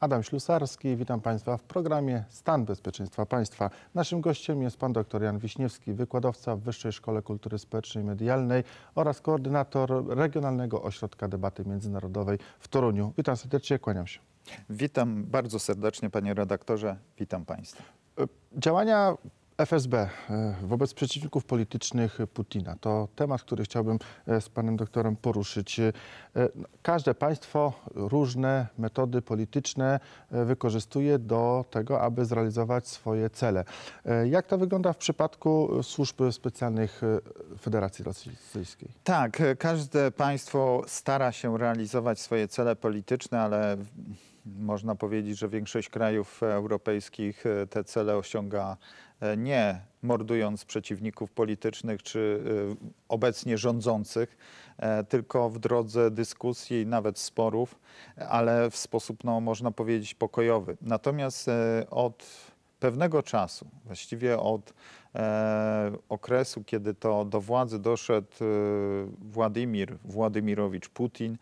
Adam Ślusarski, witam Państwa w programie Stan Bezpieczeństwa Państwa. Naszym gościem jest pan dr Jan Wiśniewski, wykładowca w Wyższej Szkole Kultury Społecznej i Medialnej oraz koordynator Regionalnego Ośrodka Debaty Międzynarodowej w Toruniu. Witam serdecznie, kłaniam się. Witam bardzo serdecznie panie redaktorze, witam Państwa. Działania FSB e, wobec przeciwników politycznych Putina. To temat, który chciałbym e, z panem doktorem poruszyć. E, no, każde państwo różne metody polityczne wykorzystuje do tego, aby zrealizować swoje cele. Jak to wygląda w przypadku służb specjalnych Federacji Rosyjskiej? Tak, każde państwo stara się realizować swoje cele polityczne, ale można powiedzieć, że większość krajów europejskich e, te cele osiąga e, nie mordując przeciwników politycznych czy e, obecnie rządzących, tylko w drodze dyskusji i nawet sporów, ale w sposób, no, można powiedzieć, pokojowy. Natomiast od pewnego czasu, właściwie od okresu, kiedy to do władzy doszedł Władimir Władimirowicz Putin,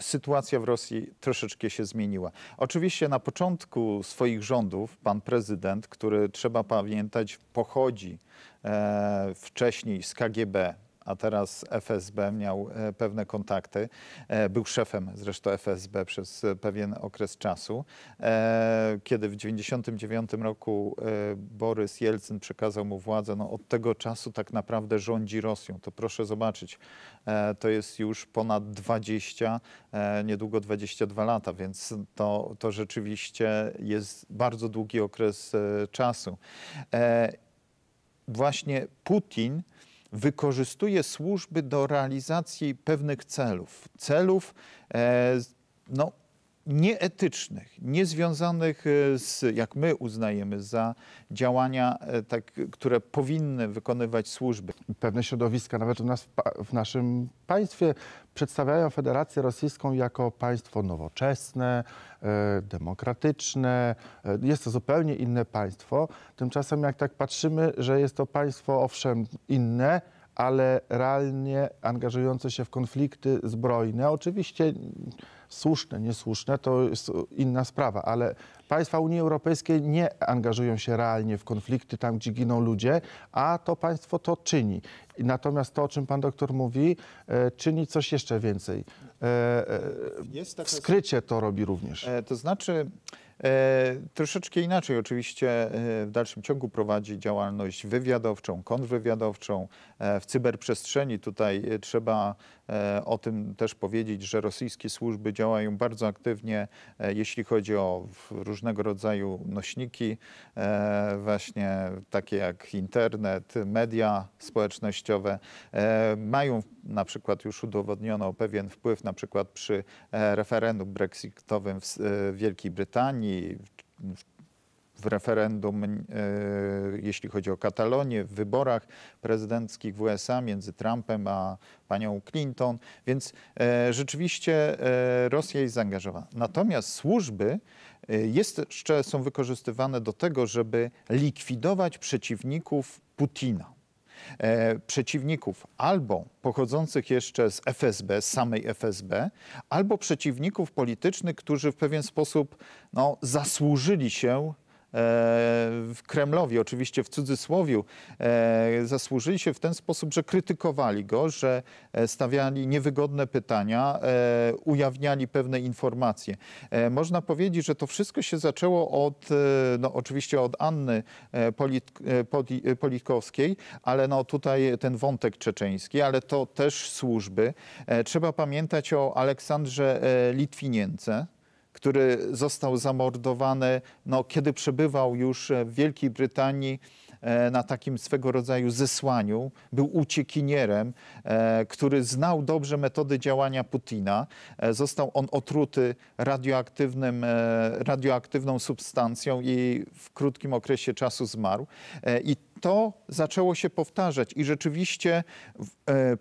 sytuacja w Rosji troszeczkę się zmieniła. Oczywiście na początku swoich rządów pan prezydent, który trzeba pamiętać, pochodzi e, wcześniej z KGB, a teraz FSB miał e, pewne kontakty. E, był szefem zresztą FSB przez e, pewien okres czasu. Kiedy w 1999 roku Borys Jelcyn przekazał mu władzę, no od tego czasu tak naprawdę rządzi Rosją. To proszę zobaczyć, to jest już ponad 20, niedługo 22 lata, więc to, to rzeczywiście jest bardzo długi okres czasu. Właśnie Putin wykorzystuje służby do realizacji pewnych celów. Celów, e, no, nieetycznych, niezwiązanych e, z, jak my uznajemy, za działania, e, tak, które powinny wykonywać służby. Pewne środowiska, nawet w, nas, w naszym państwie, przedstawiają Federację Rosyjską jako państwo nowoczesne, e, demokratyczne. Jest to zupełnie inne państwo. Tymczasem, jak tak patrzymy, że jest to państwo, owszem, inne, ale realnie angażujące się w konflikty zbrojne. Oczywiście Słuszne, niesłuszne to jest inna sprawa, ale państwa Unii Europejskiej nie angażują się realnie w konflikty tam, gdzie giną ludzie, a to państwo to czyni. Natomiast to, o czym pan doktor mówi, e, czyni coś jeszcze więcej. E, e, taka... Skrycie to robi również. E, to znaczy... E, troszeczkę inaczej oczywiście e, w dalszym ciągu prowadzi działalność wywiadowczą, kontrwywiadowczą e, w cyberprzestrzeni. Tutaj trzeba o tym też powiedzieć, że rosyjskie służby działają bardzo aktywnie, jeśli chodzi o różnego rodzaju nośniki, właśnie takie jak internet, media społecznościowe. Mają na przykład już udowodniono pewien wpływ na przykład przy e, referendum brexitowym e, w Wielkiej Brytanii, w referendum, e, jeśli chodzi o Katalonię, w wyborach prezydenckich w USA między Trumpem a panią Clinton. Więc rzeczywiście Rosja jest zaangażowana. Natomiast służby jeszcze są wykorzystywane do tego, żeby likwidować przeciwników Putina e, przeciwników albo pochodzących jeszcze z FSB, z samej FSB, albo przeciwników politycznych, którzy w pewien sposób no, zasłużyli się E, w Kremlowi, oczywiście w cudzysłowiu, e, zasłużyli się w ten sposób, że krytykowali go, że e, stawiali niewygodne pytania, ujawniali pewne informacje. Można powiedzieć, że to wszystko się zaczęło od, no oczywiście od Anny Polit, Politkowskiej, ale no tutaj ten wątek czeczeński, ale to też służby. Trzeba pamiętać o Aleksandrze Litwinience, który został zamordowany, no, kiedy przebywał już w Wielkiej Brytanii e, na takim swego rodzaju zesłaniu, był uciekinierem, e, który znał dobrze metody działania Putina. E, został on otruty radioaktywnym, radioaktywną substancją i w krótkim okresie czasu zmarł. I to zaczęło się powtarzać i rzeczywiście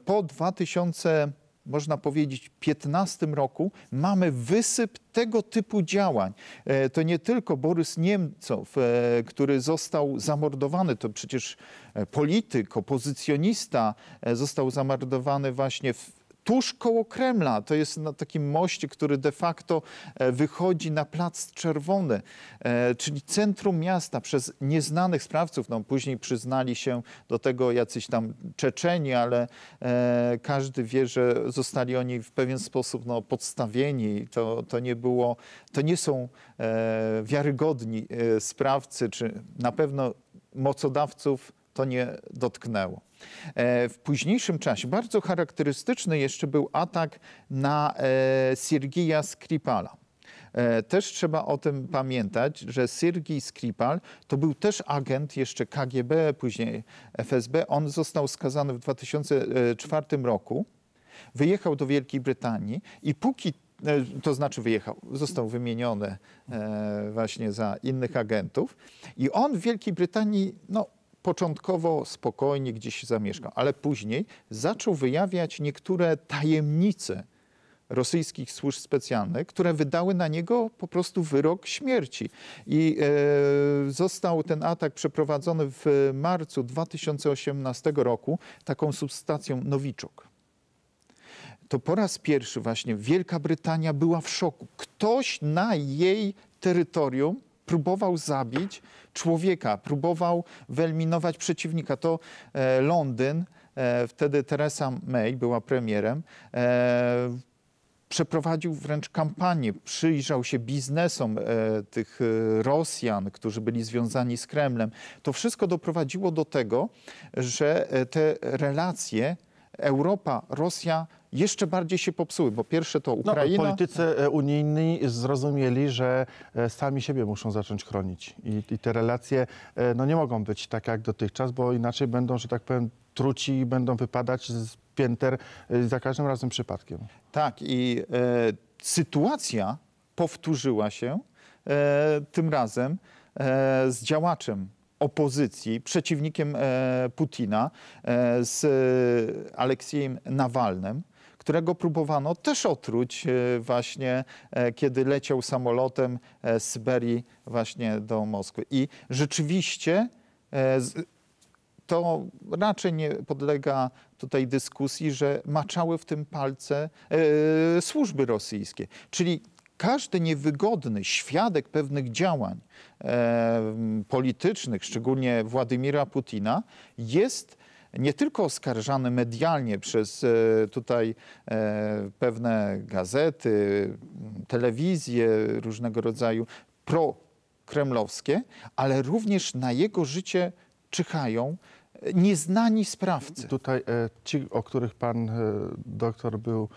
po 2000 można powiedzieć, 15 roku mamy wysyp tego typu działań. E, to nie tylko Borys Niemcow, e, który został zamordowany, to przecież e, polityk, opozycjonista został zamordowany właśnie w tuż koło Kremla. To jest na takim moście, który de facto e, wychodzi na Plac Czerwony, e, czyli centrum miasta przez nieznanych sprawców. No, później przyznali się do tego jacyś tam Czeczeni, ale e, każdy wie, że zostali oni w pewien sposób no, podstawieni. To, to nie było, to nie są wiarygodni sprawcy, czy na pewno mocodawców to nie dotknęło. E, w późniejszym czasie bardzo charakterystyczny jeszcze był atak na e, Siergija Skripala. E, też trzeba o tym pamiętać, że Syrgij Skripal to był też agent jeszcze KGB, później FSB. On został skazany w 2004 roku. Wyjechał do Wielkiej Brytanii i póki to znaczy wyjechał, został wymieniony właśnie za innych agentów i on w Wielkiej Brytanii no, początkowo spokojnie gdzieś zamieszkał, ale później zaczął wyjawiać niektóre tajemnice rosyjskich służb specjalnych, które wydały na niego po prostu wyrok śmierci. I e, został ten atak przeprowadzony w marcu 2018 roku taką substancją nowiczok. To po raz pierwszy właśnie Wielka Brytania była w szoku. Ktoś na jej terytorium próbował zabić człowieka, próbował wyeliminować przeciwnika. To e, Londyn, e, wtedy Theresa May była premierem, e, przeprowadził wręcz kampanię, przyjrzał się biznesom e, tych e, Rosjan, którzy byli związani z Kremlem. To wszystko doprowadziło do tego, że e, te relacje Europa, Rosja jeszcze bardziej się popsuły, bo pierwsze to no, Ukraina. No, politycy e, unijni zrozumieli, że e, sami siebie muszą zacząć chronić i, i te relacje e, no, nie mogą być tak jak dotychczas, bo inaczej będą, że tak powiem, truci i będą wypadać z pięter za każdym razem przypadkiem. Tak i e, sytuacja powtórzyła się e, tym razem e, z działaczem opozycji, przeciwnikiem e, Putina, e, z e, Aleksiejem Nawalnym którego próbowano też otruć właśnie, kiedy leciał samolotem z Syberii właśnie do Moskwy. I rzeczywiście to raczej nie podlega tutaj dyskusji, że maczały w tym palce służby rosyjskie. Czyli każdy niewygodny świadek pewnych działań e, politycznych, szczególnie Władimira Putina, jest nie tylko oskarżany medialnie przez e, tutaj e, pewne gazety, telewizje różnego rodzaju pro-kremlowskie, ale również na jego życie czyhają e, nieznani sprawcy. Tutaj e, ci, o których pan e, doktor był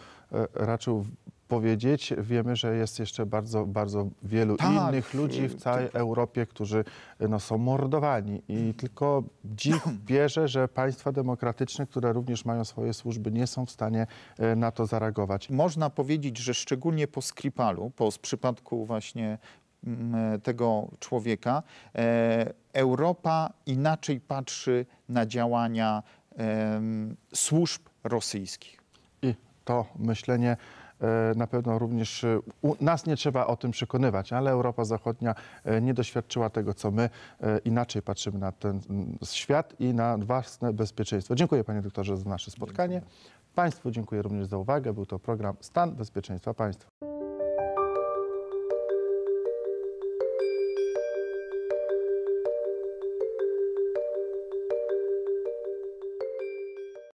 raczył powiedzieć. Wiemy, że jest jeszcze bardzo, bardzo wielu tak. innych ludzi w całej tak. Europie, którzy no, są mordowani. I mm. tylko dziw, wierzę, że państwa demokratyczne, które również mają swoje służby, nie są w stanie e, na to zareagować. Można powiedzieć, że szczególnie po Skripalu, po przypadku właśnie mm, e, tego człowieka, e, Europa inaczej patrzy na działania służb rosyjskich. I to myślenie E, na pewno również e, nas nie trzeba o tym przekonywać, ale Europa Zachodnia e, nie doświadczyła tego, co my. Inaczej patrzymy na ten świat i na własne bezpieczeństwo. Dziękuję panie doktorze za nasze spotkanie. Dziękuję. Państwu dziękuję również za uwagę. Był to program Stan Bezpieczeństwa Państwa.